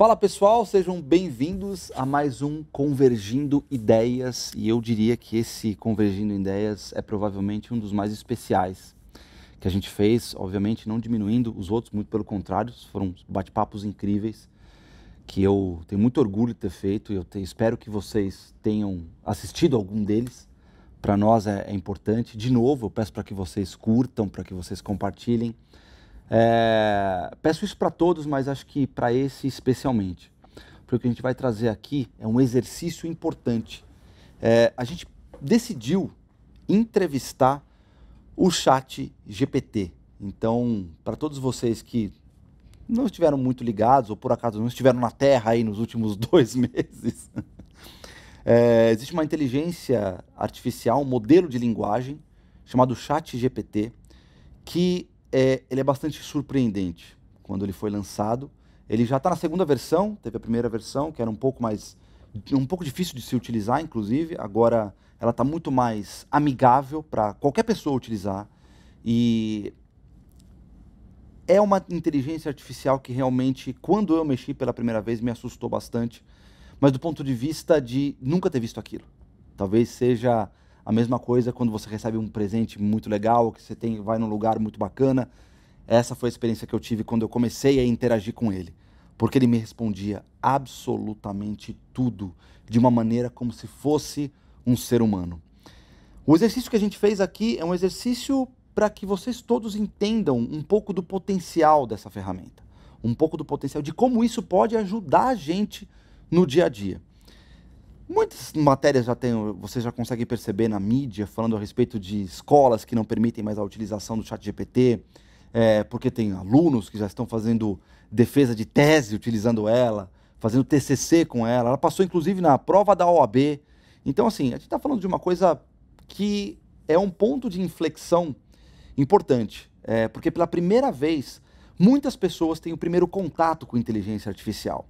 Fala pessoal, sejam bem-vindos a mais um Convergindo Ideias e eu diria que esse Convergindo Ideias é provavelmente um dos mais especiais que a gente fez, obviamente não diminuindo os outros, muito pelo contrário, foram bate-papos incríveis que eu tenho muito orgulho de ter feito e eu te, espero que vocês tenham assistido algum deles. Para nós é, é importante. De novo, eu peço para que vocês curtam, para que vocês compartilhem. É, peço isso para todos, mas acho que para esse especialmente. Porque o que a gente vai trazer aqui é um exercício importante. É, a gente decidiu entrevistar o chat GPT. Então, para todos vocês que não estiveram muito ligados ou por acaso não estiveram na Terra aí nos últimos dois meses, é, existe uma inteligência artificial, um modelo de linguagem chamado Chat GPT, que é, ele é bastante surpreendente quando ele foi lançado. Ele já está na segunda versão, teve a primeira versão, que era um pouco mais. um pouco difícil de se utilizar, inclusive. Agora ela está muito mais amigável para qualquer pessoa utilizar. E é uma inteligência artificial que realmente, quando eu mexi pela primeira vez, me assustou bastante. Mas do ponto de vista de nunca ter visto aquilo. Talvez seja a mesma coisa quando você recebe um presente muito legal, que você tem, vai num lugar muito bacana. Essa foi a experiência que eu tive quando eu comecei a interagir com ele, porque ele me respondia absolutamente tudo de uma maneira como se fosse um ser humano. O exercício que a gente fez aqui é um exercício para que vocês todos entendam um pouco do potencial dessa ferramenta, um pouco do potencial de como isso pode ajudar a gente no dia a dia. Muitas matérias já tem, você já consegue perceber na mídia falando a respeito de escolas que não permitem mais a utilização do chat GPT, é, porque tem alunos que já estão fazendo defesa de tese utilizando ela, fazendo TCC com ela. Ela passou inclusive na prova da OAB. Então, assim, a gente está falando de uma coisa que é um ponto de inflexão importante, é, porque pela primeira vez muitas pessoas têm o primeiro contato com inteligência artificial.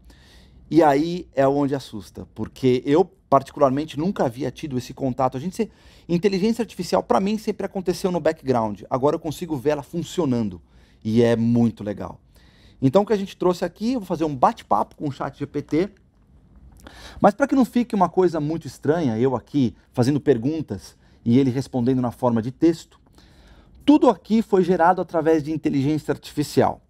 E aí é onde assusta, porque eu particularmente nunca havia tido esse contato. A gente se... inteligência artificial para mim sempre aconteceu no background. Agora eu consigo ver ela funcionando e é muito legal. Então o que a gente trouxe aqui, eu vou fazer um bate-papo com o Chat GPT. Mas para que não fique uma coisa muito estranha, eu aqui fazendo perguntas e ele respondendo na forma de texto, tudo aqui foi gerado através de inteligência artificial.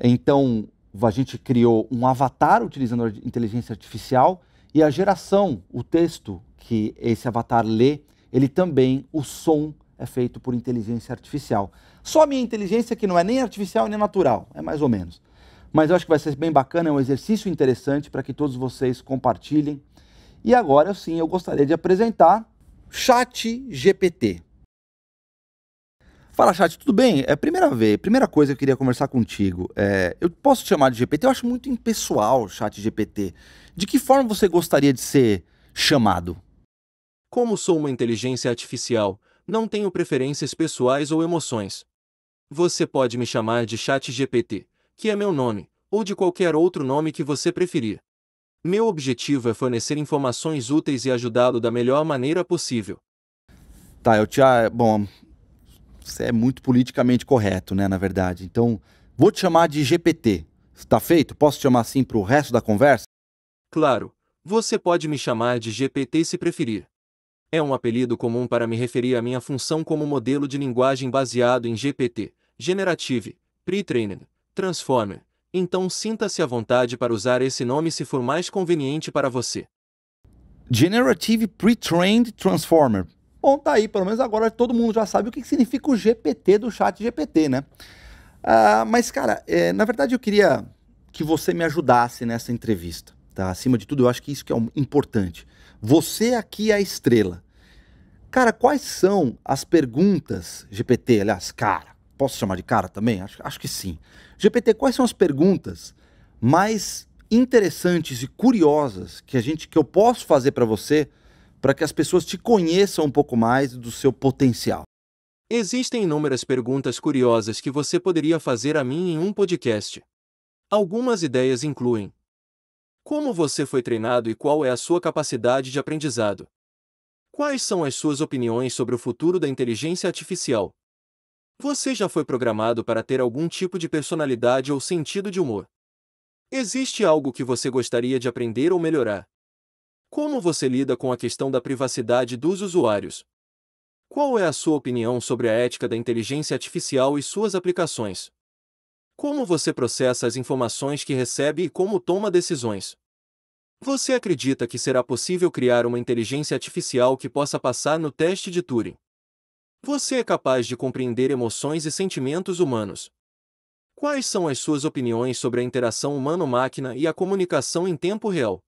Então, a gente criou um avatar utilizando a inteligência artificial e a geração, o texto que esse avatar lê, ele também, o som é feito por inteligência artificial. Só a minha inteligência que não é nem artificial nem natural, é mais ou menos. Mas eu acho que vai ser bem bacana, é um exercício interessante para que todos vocês compartilhem. E agora sim, eu gostaria de apresentar Chat GPT. Fala, chat, tudo bem? É primeira vez, primeira coisa que eu queria conversar contigo. É, eu posso te chamar de GPT? Eu acho muito impessoal chat GPT. De que forma você gostaria de ser chamado? Como sou uma inteligência artificial, não tenho preferências pessoais ou emoções. Você pode me chamar de chat GPT, que é meu nome, ou de qualquer outro nome que você preferir. Meu objetivo é fornecer informações úteis e ajudá-lo da melhor maneira possível. Tá, eu te. Bom, você é muito politicamente correto, né, na verdade. Então, vou te chamar de GPT. Está feito? Posso te chamar assim para o resto da conversa? Claro. Você pode me chamar de GPT se preferir. É um apelido comum para me referir à minha função como modelo de linguagem baseado em GPT, Generative, Pre-Trained, Transformer. Então sinta-se à vontade para usar esse nome se for mais conveniente para você. Generative Pre-Trained Transformer. Bom, tá aí, pelo menos agora todo mundo já sabe o que significa o GPT do chat GPT, né? Ah, mas, cara, é, na verdade eu queria que você me ajudasse nessa entrevista, tá? Acima de tudo, eu acho que isso que é importante. Você aqui é a estrela. Cara, quais são as perguntas GPT, aliás, cara, posso chamar de cara também? Acho, acho que sim. GPT, quais são as perguntas mais interessantes e curiosas que a gente que eu posso fazer para você para que as pessoas te conheçam um pouco mais do seu potencial. Existem inúmeras perguntas curiosas que você poderia fazer a mim em um podcast. Algumas ideias incluem: Como você foi treinado e qual é a sua capacidade de aprendizado? Quais são as suas opiniões sobre o futuro da inteligência artificial? Você já foi programado para ter algum tipo de personalidade ou sentido de humor? Existe algo que você gostaria de aprender ou melhorar? Como você lida com a questão da privacidade dos usuários? Qual é a sua opinião sobre a ética da inteligência artificial e suas aplicações? Como você processa as informações que recebe e como toma decisões? Você acredita que será possível criar uma inteligência artificial que possa passar no teste de Turing? Você é capaz de compreender emoções e sentimentos humanos. Quais são as suas opiniões sobre a interação humano-máquina e a comunicação em tempo real?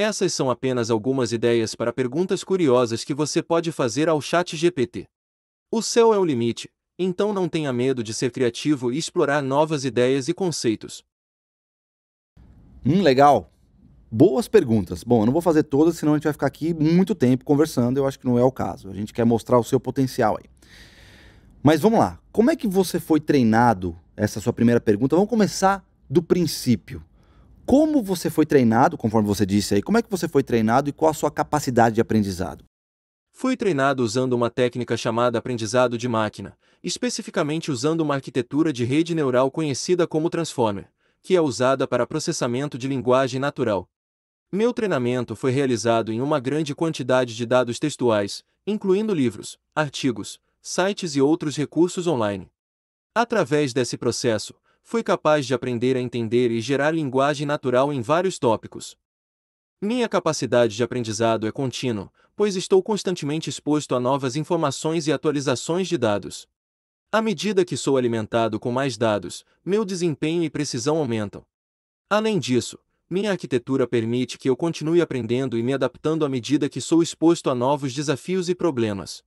Essas são apenas algumas ideias para perguntas curiosas que você pode fazer ao chat GPT. O céu é o limite, então não tenha medo de ser criativo e explorar novas ideias e conceitos. Hum, legal. Boas perguntas. Bom, eu não vou fazer todas, senão a gente vai ficar aqui muito tempo conversando, eu acho que não é o caso. A gente quer mostrar o seu potencial aí. Mas vamos lá. Como é que você foi treinado? Essa é sua primeira pergunta. Vamos começar do princípio como você foi treinado, conforme você disse aí, como é que você foi treinado e qual a sua capacidade de aprendizado? Fui treinado usando uma técnica chamada aprendizado de máquina, especificamente usando uma arquitetura de rede neural conhecida como Transformer, que é usada para processamento de linguagem natural. Meu treinamento foi realizado em uma grande quantidade de dados textuais, incluindo livros, artigos, sites e outros recursos online. Através desse processo, foi capaz de aprender a entender e gerar linguagem natural em vários tópicos. Minha capacidade de aprendizado é contínua, pois estou constantemente exposto a novas informações e atualizações de dados. À medida que sou alimentado com mais dados, meu desempenho e precisão aumentam. Além disso, minha arquitetura permite que eu continue aprendendo e me adaptando à medida que sou exposto a novos desafios e problemas.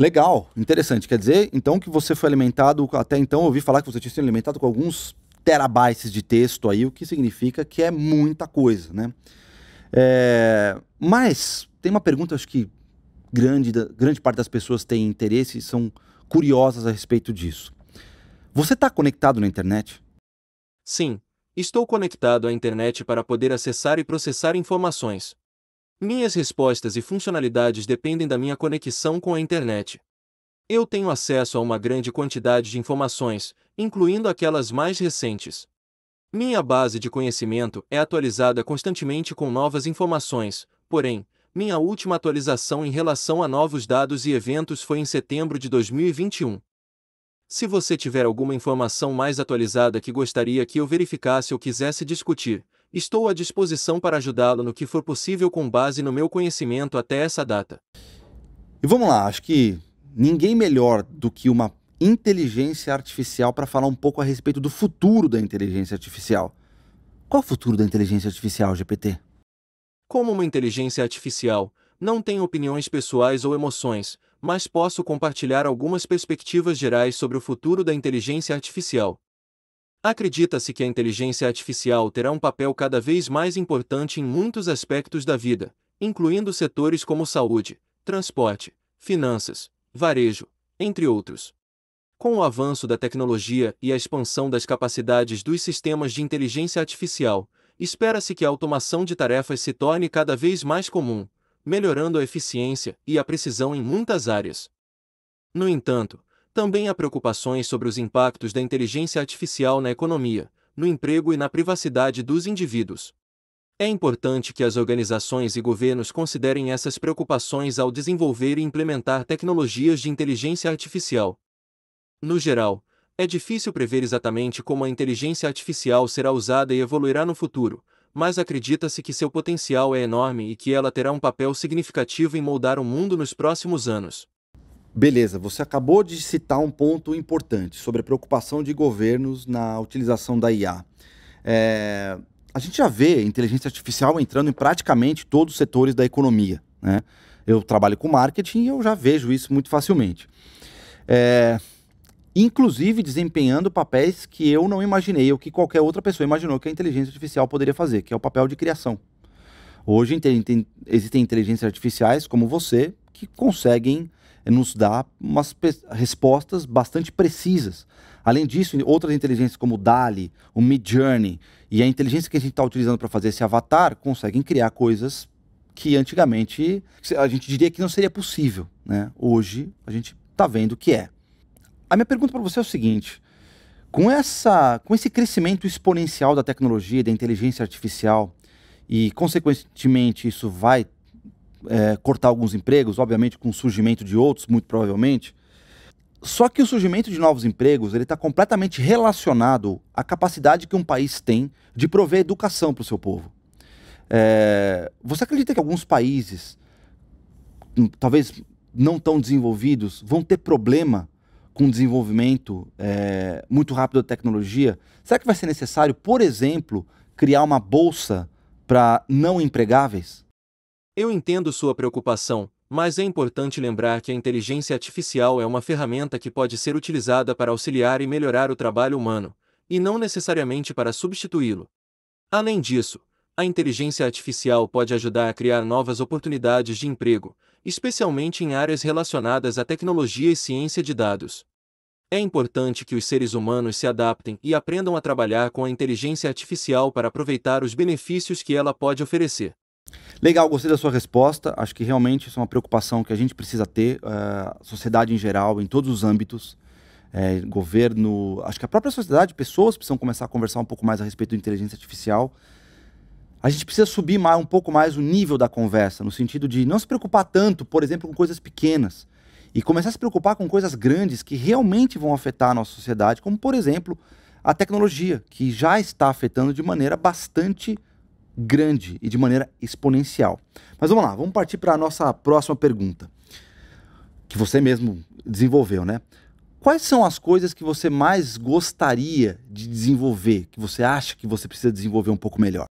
Legal, interessante. Quer dizer, então, que você foi alimentado, até então eu ouvi falar que você tinha sido alimentado com alguns terabytes de texto aí, o que significa que é muita coisa, né? É, mas tem uma pergunta, acho que grande, grande parte das pessoas tem interesse e são curiosas a respeito disso. Você está conectado na internet? Sim, estou conectado à internet para poder acessar e processar informações, minhas respostas e funcionalidades dependem da minha conexão com a internet. Eu tenho acesso a uma grande quantidade de informações, incluindo aquelas mais recentes. Minha base de conhecimento é atualizada constantemente com novas informações, porém, minha última atualização em relação a novos dados e eventos foi em setembro de 2021. Se você tiver alguma informação mais atualizada que gostaria que eu verificasse ou quisesse discutir, Estou à disposição para ajudá-lo no que for possível com base no meu conhecimento até essa data. E vamos lá, acho que ninguém melhor do que uma inteligência artificial para falar um pouco a respeito do futuro da inteligência artificial. Qual o futuro da inteligência artificial, GPT? Como uma inteligência artificial, não tenho opiniões pessoais ou emoções, mas posso compartilhar algumas perspectivas gerais sobre o futuro da inteligência artificial. Acredita-se que a inteligência artificial terá um papel cada vez mais importante em muitos aspectos da vida, incluindo setores como saúde, transporte, finanças, varejo, entre outros. Com o avanço da tecnologia e a expansão das capacidades dos sistemas de inteligência artificial, espera-se que a automação de tarefas se torne cada vez mais comum, melhorando a eficiência e a precisão em muitas áreas. No entanto, também há preocupações sobre os impactos da inteligência artificial na economia, no emprego e na privacidade dos indivíduos. É importante que as organizações e governos considerem essas preocupações ao desenvolver e implementar tecnologias de inteligência artificial. No geral, é difícil prever exatamente como a inteligência artificial será usada e evoluirá no futuro, mas acredita-se que seu potencial é enorme e que ela terá um papel significativo em moldar o mundo nos próximos anos. Beleza, você acabou de citar um ponto importante sobre a preocupação de governos na utilização da IA. É, a gente já vê inteligência artificial entrando em praticamente todos os setores da economia. Né? Eu trabalho com marketing e eu já vejo isso muito facilmente. É, inclusive desempenhando papéis que eu não imaginei ou que qualquer outra pessoa imaginou que a inteligência artificial poderia fazer, que é o papel de criação. Hoje tem, tem, existem inteligências artificiais como você que conseguem é, nos dá umas respostas bastante precisas. Além disso, outras inteligências como o DALI, o Midjourney e a inteligência que a gente está utilizando para fazer esse avatar conseguem criar coisas que antigamente a gente diria que não seria possível. Né? Hoje a gente está vendo que é. A minha pergunta para você é o seguinte: com, essa, com esse crescimento exponencial da tecnologia, da inteligência artificial, e consequentemente isso vai é, cortar alguns empregos, obviamente com o surgimento de outros, muito provavelmente. Só que o surgimento de novos empregos ele está completamente relacionado à capacidade que um país tem de prover educação para o seu povo. É, você acredita que alguns países, hum, talvez não tão desenvolvidos, vão ter problema com o desenvolvimento é, muito rápido da tecnologia? Será que vai ser necessário, por exemplo, criar uma bolsa para não empregáveis? Eu entendo sua preocupação, mas é importante lembrar que a inteligência artificial é uma ferramenta que pode ser utilizada para auxiliar e melhorar o trabalho humano, e não necessariamente para substituí-lo. Além disso, a inteligência artificial pode ajudar a criar novas oportunidades de emprego, especialmente em áreas relacionadas à tecnologia e ciência de dados. É importante que os seres humanos se adaptem e aprendam a trabalhar com a inteligência artificial para aproveitar os benefícios que ela pode oferecer. Legal, gostei da sua resposta. Acho que realmente isso é uma preocupação que a gente precisa ter, uh, sociedade em geral, em todos os âmbitos. É, governo, acho que a própria sociedade, pessoas precisam começar a conversar um pouco mais a respeito de inteligência artificial. A gente precisa subir mais, um pouco mais o nível da conversa, no sentido de não se preocupar tanto, por exemplo, com coisas pequenas e começar a se preocupar com coisas grandes que realmente vão afetar a nossa sociedade, como, por exemplo, a tecnologia, que já está afetando de maneira bastante grande e de maneira exponencial. Mas vamos lá, vamos partir para a nossa próxima pergunta, que você mesmo desenvolveu, né? Quais são as coisas que você mais gostaria de desenvolver, que você acha que você precisa desenvolver um pouco melhor?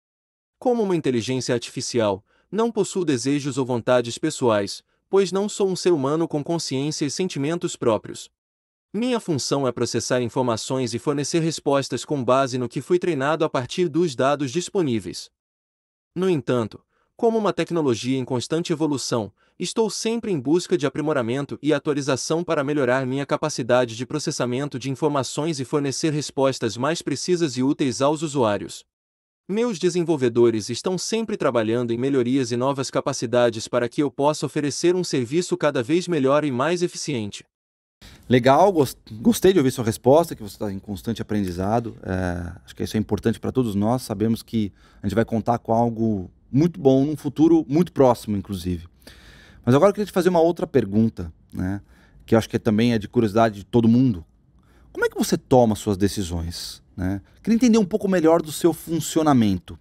Como uma inteligência artificial, não possuo desejos ou vontades pessoais, pois não sou um ser humano com consciência e sentimentos próprios. Minha função é processar informações e fornecer respostas com base no que fui treinado a partir dos dados disponíveis. No entanto, como uma tecnologia em constante evolução, estou sempre em busca de aprimoramento e atualização para melhorar minha capacidade de processamento de informações e fornecer respostas mais precisas e úteis aos usuários. Meus desenvolvedores estão sempre trabalhando em melhorias e novas capacidades para que eu possa oferecer um serviço cada vez melhor e mais eficiente. Legal, gostei de ouvir sua resposta, que você está em constante aprendizado. É, acho que isso é importante para todos nós. Sabemos que a gente vai contar com algo muito bom num futuro muito próximo, inclusive. Mas agora eu queria te fazer uma outra pergunta, né? Que acho que também é de curiosidade de todo mundo. Como é que você toma suas decisões? Né? Queria entender um pouco melhor do seu funcionamento.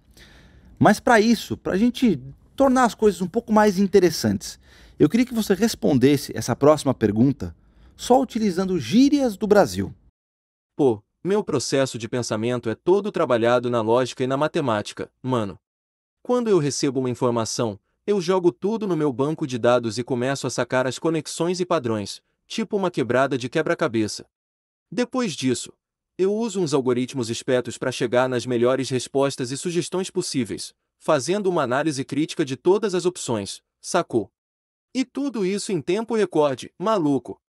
Mas para isso, para a gente tornar as coisas um pouco mais interessantes, eu queria que você respondesse essa próxima pergunta só utilizando gírias do Brasil. Pô, meu processo de pensamento é todo trabalhado na lógica e na matemática, mano. Quando eu recebo uma informação, eu jogo tudo no meu banco de dados e começo a sacar as conexões e padrões, tipo uma quebrada de quebra-cabeça. Depois disso, eu uso uns algoritmos espertos para chegar nas melhores respostas e sugestões possíveis, fazendo uma análise crítica de todas as opções, sacou? E tudo isso em tempo recorde, maluco.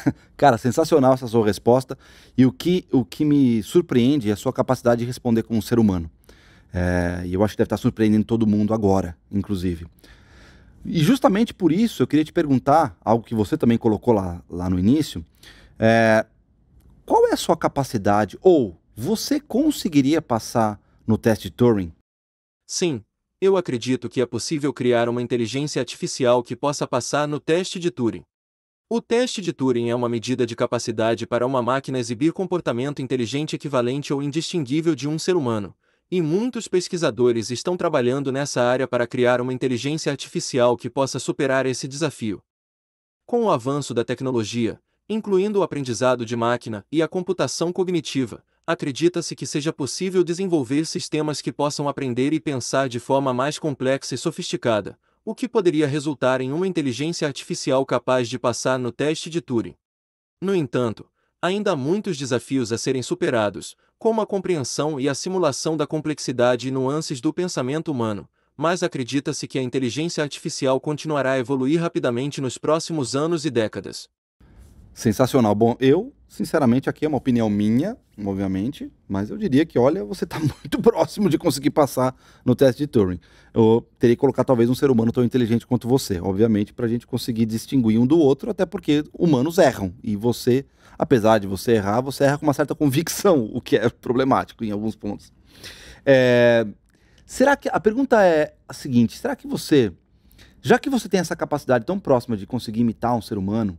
Cara, sensacional essa sua resposta. E o que, o que me surpreende é a sua capacidade de responder como um ser humano. É, e eu acho que deve estar surpreendendo todo mundo agora, inclusive. E justamente por isso eu queria te perguntar algo que você também colocou lá, lá no início. É, qual é a sua capacidade ou você conseguiria passar no teste de Turing? Sim, eu acredito que é possível criar uma inteligência artificial que possa passar no teste de Turing. O teste de Turing é uma medida de capacidade para uma máquina exibir comportamento inteligente equivalente ou indistinguível de um ser humano, e muitos pesquisadores estão trabalhando nessa área para criar uma inteligência artificial que possa superar esse desafio. Com o avanço da tecnologia, incluindo o aprendizado de máquina e a computação cognitiva, acredita-se que seja possível desenvolver sistemas que possam aprender e pensar de forma mais complexa e sofisticada, o que poderia resultar em uma inteligência artificial capaz de passar no teste de Turing. No entanto, ainda há muitos desafios a serem superados, como a compreensão e a simulação da complexidade e nuances do pensamento humano, mas acredita-se que a inteligência artificial continuará a evoluir rapidamente nos próximos anos e décadas. Sensacional. Bom, eu sinceramente, aqui é uma opinião minha, obviamente, mas eu diria que, olha, você está muito próximo de conseguir passar no teste de Turing. Eu teria que colocar talvez um ser humano tão inteligente quanto você, obviamente, para a gente conseguir distinguir um do outro, até porque humanos erram. E você, apesar de você errar, você erra com uma certa convicção, o que é problemático em alguns pontos. É... Será que. A pergunta é a seguinte: será que você. Já que você tem essa capacidade tão próxima de conseguir imitar um ser humano,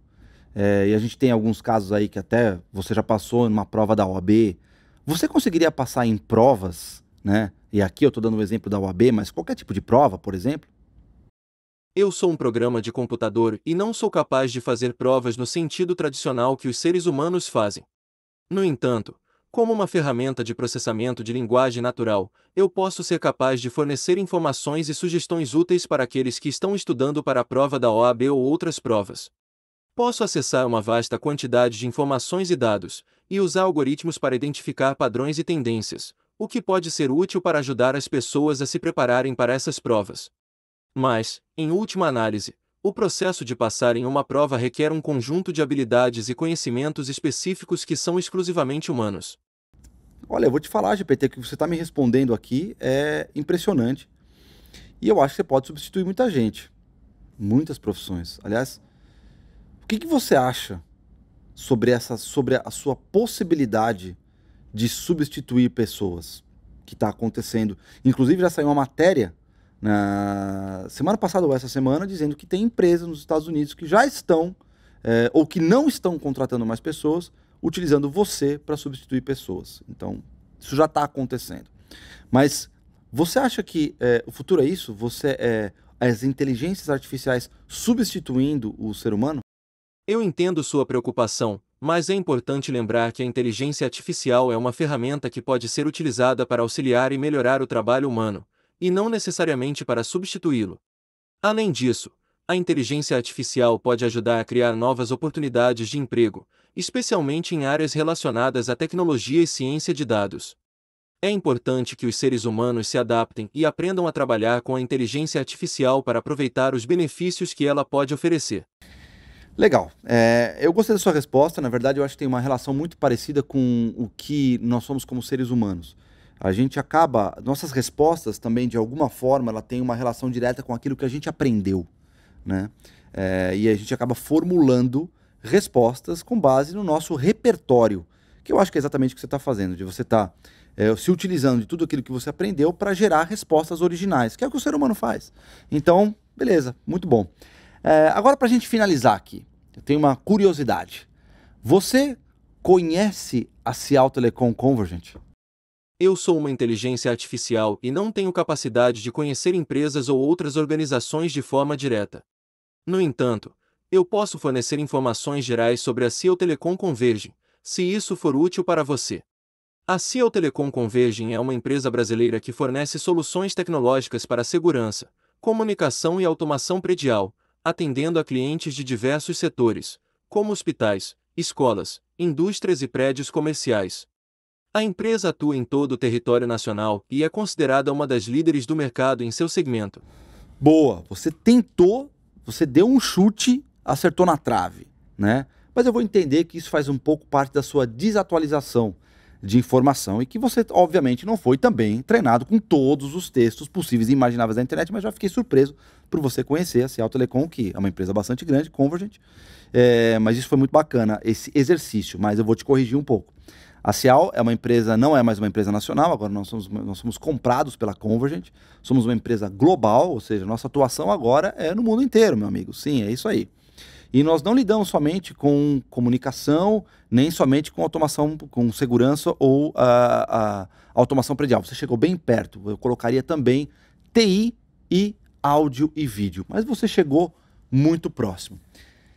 é, e a gente tem alguns casos aí que até você já passou numa prova da OAB. Você conseguiria passar em provas, né? E aqui eu estou dando o um exemplo da OAB, mas qualquer tipo de prova, por exemplo? Eu sou um programa de computador e não sou capaz de fazer provas no sentido tradicional que os seres humanos fazem. No entanto, como uma ferramenta de processamento de linguagem natural, eu posso ser capaz de fornecer informações e sugestões úteis para aqueles que estão estudando para a prova da OAB ou outras provas. Posso acessar uma vasta quantidade de informações e dados, e usar algoritmos para identificar padrões e tendências, o que pode ser útil para ajudar as pessoas a se prepararem para essas provas. Mas, em última análise, o processo de passar em uma prova requer um conjunto de habilidades e conhecimentos específicos que são exclusivamente humanos. Olha, eu vou te falar, GPT, que você está me respondendo aqui é impressionante. E eu acho que você pode substituir muita gente, muitas profissões. Aliás, que, que você acha sobre, essa, sobre a sua possibilidade de substituir pessoas que está acontecendo? Inclusive, já saiu uma matéria na semana passada ou essa semana dizendo que tem empresas nos Estados Unidos que já estão é, ou que não estão contratando mais pessoas utilizando você para substituir pessoas. Então, isso já está acontecendo. Mas você acha que é, o futuro é isso? Você é as inteligências artificiais substituindo o ser humano? Eu entendo sua preocupação, mas é importante lembrar que a inteligência artificial é uma ferramenta que pode ser utilizada para auxiliar e melhorar o trabalho humano, e não necessariamente para substituí-lo. Além disso, a inteligência artificial pode ajudar a criar novas oportunidades de emprego, especialmente em áreas relacionadas à tecnologia e ciência de dados. É importante que os seres humanos se adaptem e aprendam a trabalhar com a inteligência artificial para aproveitar os benefícios que ela pode oferecer. Legal. É, eu gostei da sua resposta. Na verdade, eu acho que tem uma relação muito parecida com o que nós somos como seres humanos. A gente acaba. Nossas respostas também, de alguma forma, ela tem uma relação direta com aquilo que a gente aprendeu. Né? É, e a gente acaba formulando respostas com base no nosso repertório, que eu acho que é exatamente o que você está fazendo, de você estar tá, é, se utilizando de tudo aquilo que você aprendeu para gerar respostas originais, que é o que o ser humano faz. Então, beleza, muito bom. É, agora, para a gente finalizar aqui, eu tenho uma curiosidade. Você conhece a Cial Telecom Convergent? Eu sou uma inteligência artificial e não tenho capacidade de conhecer empresas ou outras organizações de forma direta. No entanto, eu posso fornecer informações gerais sobre a Cial Telecom Convergent, se isso for útil para você. A Cial Telecom Convergent é uma empresa brasileira que fornece soluções tecnológicas para segurança, comunicação e automação predial, atendendo a clientes de diversos setores, como hospitais, escolas, indústrias e prédios comerciais. A empresa atua em todo o território nacional e é considerada uma das líderes do mercado em seu segmento. Boa, você tentou, você deu um chute, acertou na trave, né? Mas eu vou entender que isso faz um pouco parte da sua desatualização de informação e que você, obviamente, não foi também treinado com todos os textos possíveis e imagináveis da internet, mas já fiquei surpreso por você conhecer a Cial Telecom, que é uma empresa bastante grande, Convergent, é, mas isso foi muito bacana, esse exercício, mas eu vou te corrigir um pouco. A Cial é uma empresa, não é mais uma empresa nacional, agora nós somos, nós somos comprados pela Convergent, somos uma empresa global, ou seja, nossa atuação agora é no mundo inteiro, meu amigo. Sim, é isso aí. E nós não lidamos somente com comunicação, nem somente com automação, com segurança ou a, ah, a ah, automação predial. Você chegou bem perto. Eu colocaria também TI e áudio e vídeo. Mas você chegou muito próximo.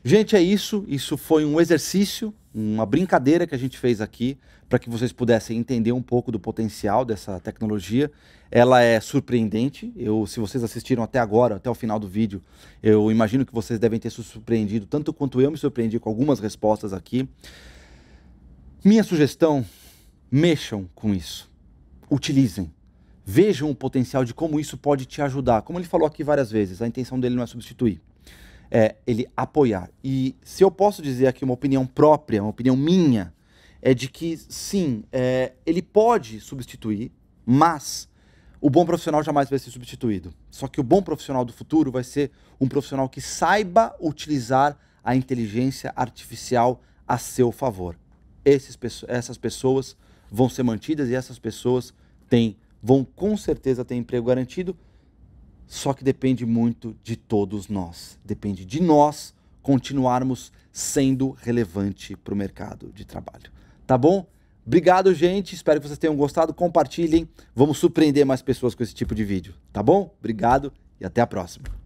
Gente, é isso. Isso foi um exercício uma brincadeira que a gente fez aqui para que vocês pudessem entender um pouco do potencial dessa tecnologia. Ela é surpreendente. Eu, se vocês assistiram até agora, até o final do vídeo, eu imagino que vocês devem ter se surpreendido tanto quanto eu me surpreendi com algumas respostas aqui. Minha sugestão: mexam com isso, utilizem. Vejam o potencial de como isso pode te ajudar. Como ele falou aqui várias vezes, a intenção dele não é substituir é ele apoiar. E se eu posso dizer aqui uma opinião própria, uma opinião minha, é de que sim, é, ele pode substituir, mas o bom profissional jamais vai ser substituído. Só que o bom profissional do futuro vai ser um profissional que saiba utilizar a inteligência artificial a seu favor. Esses, essas pessoas vão ser mantidas e essas pessoas têm, vão com certeza ter emprego garantido só que depende muito de todos nós. Depende de nós continuarmos sendo relevante para o mercado de trabalho. Tá bom? Obrigado, gente. Espero que vocês tenham gostado. Compartilhem. Vamos surpreender mais pessoas com esse tipo de vídeo. Tá bom? Obrigado e até a próxima.